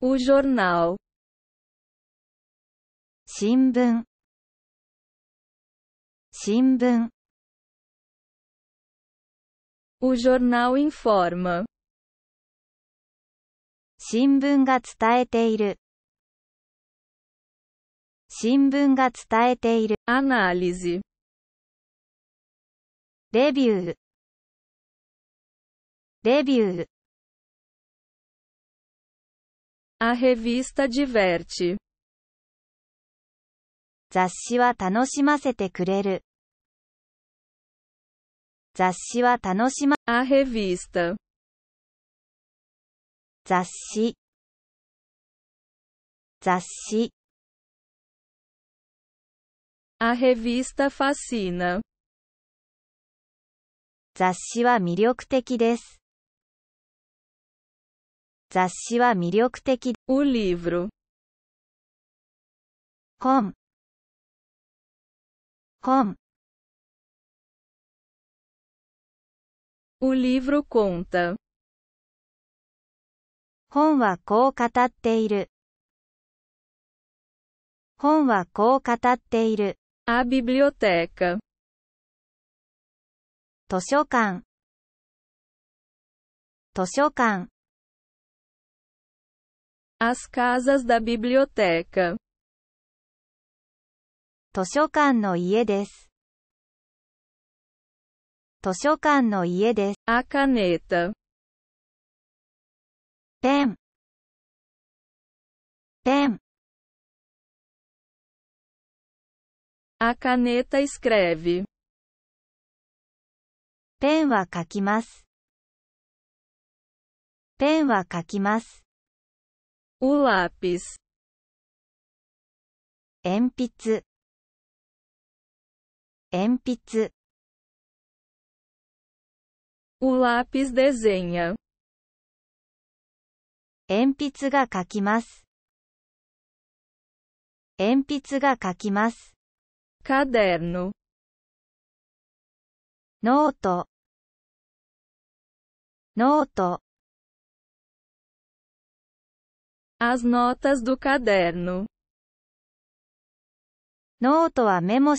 O jornal. 新聞新聞 O jornal informa. 新聞が伝えている新聞が伝えている Análise. レビューレビュー A revista diverte. 雑誌は楽しませてくれる。雑誌は楽しま、A revista. 雑誌。雑誌。A revista fascina. 雑誌は魅力的です。雑誌は魅力的。お livro。本。本。お livro conta. 本はこう語っている。本はこう語っている。A biblioteca. 図書館図書館 As casas da biblioteca. 図書館の家です。図書館の家です。A caneta. ペン。ペン。A caneta escreve. ペンは書きます。ペンは書きます。O lápis. 鉛筆鉛筆 O lápis desenha. 鉛筆が描きます。鉛筆が描きます。caderno ノートノート As notas do caderno. Noto a memo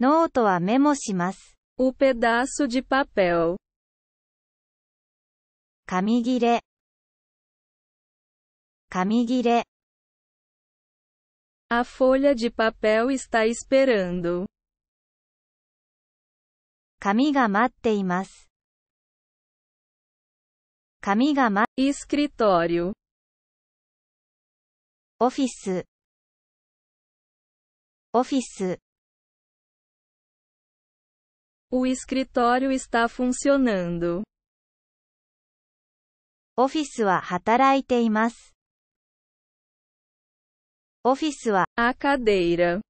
Noto a memo O pedaço de papel. Kamigire. Kamigire. A folha de papel está esperando. Kami ga matteimasu escritório. Office. Office. O escritório está funcionando. Office wa hataraite Office wa a cadeira.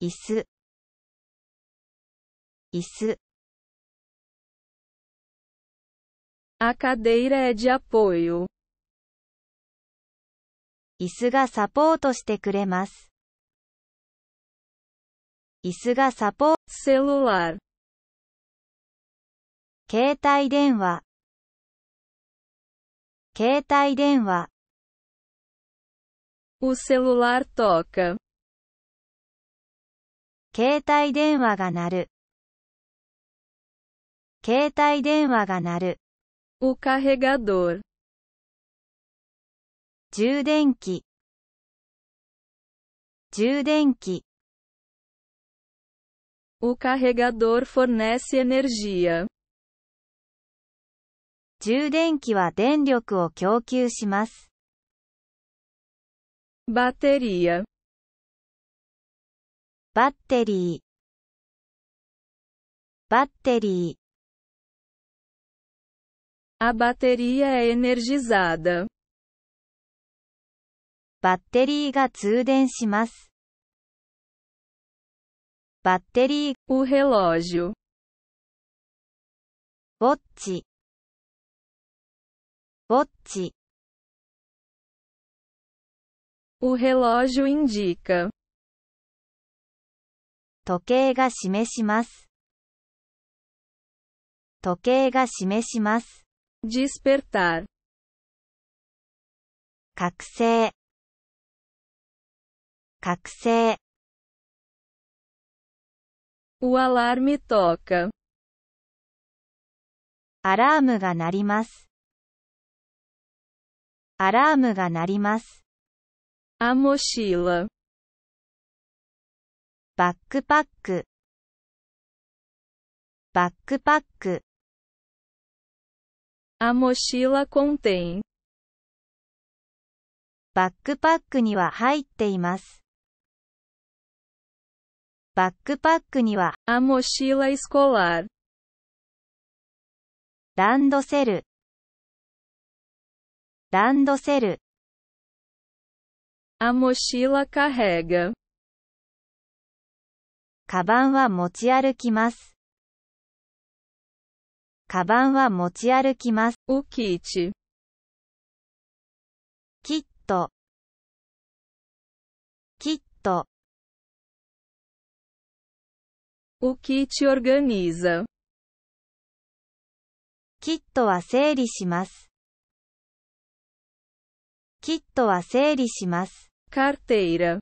isso, isso. A cadeira é de apoio. 椅子がサポートしてくれます。椅子がサポート。celular 携帯電話携帯電話 O celular toca 携帯電話が鳴る携帯電話が鳴る O carregador. 充電器充電器 O carregador fornece energia. 充電器は電力を供給します。bateria バッテリーバッテリー A bateria é energizada. バッテリーが通電します。バッテリー O relógio. ウォッチ。ウォッチ。O relógio indica. 時計が示します。時計が示します。despertar 覚醒覚醒 O alarme toca. アラームが鳴ります。アラームが鳴ります。A mochila. バックパック。バックパック。A mochila contém バックパックには入っています。バックパックには A mochila escolar ランドセルランドセル A mochila carrega カバンは持ち歩きます。カバンは持ち歩きます。おきいち。きっと。きっと。O kit organiza. キットは整理します。キットは整理します。carteira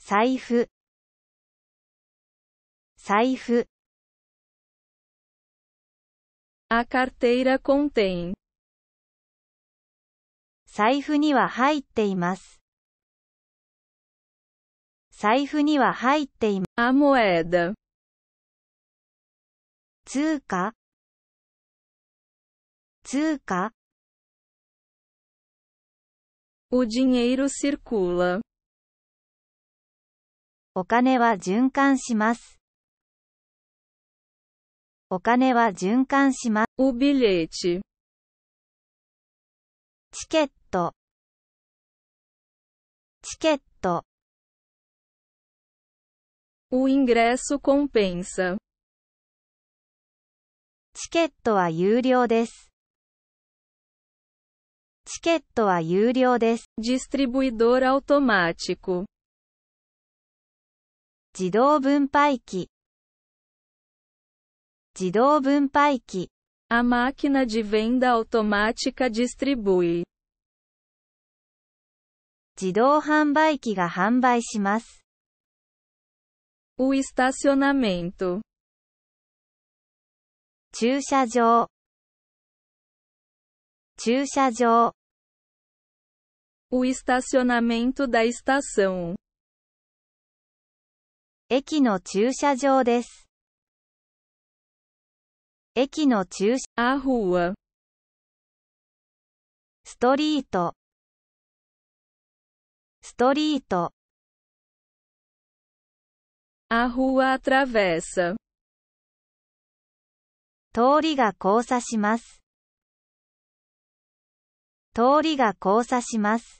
財布財布 A carteira contém. 財布には入っています。財布には入っています。A moeda. 通貨通貨 O dinheiro circula. お金は循環します。お金は循環します。O bilhete. チケット。チケット。O ingresso compensa. チケットは有料です。チケットは有料です。distribuidor automático 自動分配機自動分配機 A máquina de venda automática distribui. 自動販売機が販売します。O estacionamento. 駐車場駐車場 O estacionamento da estação. 駅の駐車場です。駅の駐車、a r u ストリート、ストリート。あ rua atravessa。通りが交差します。通りが交差します。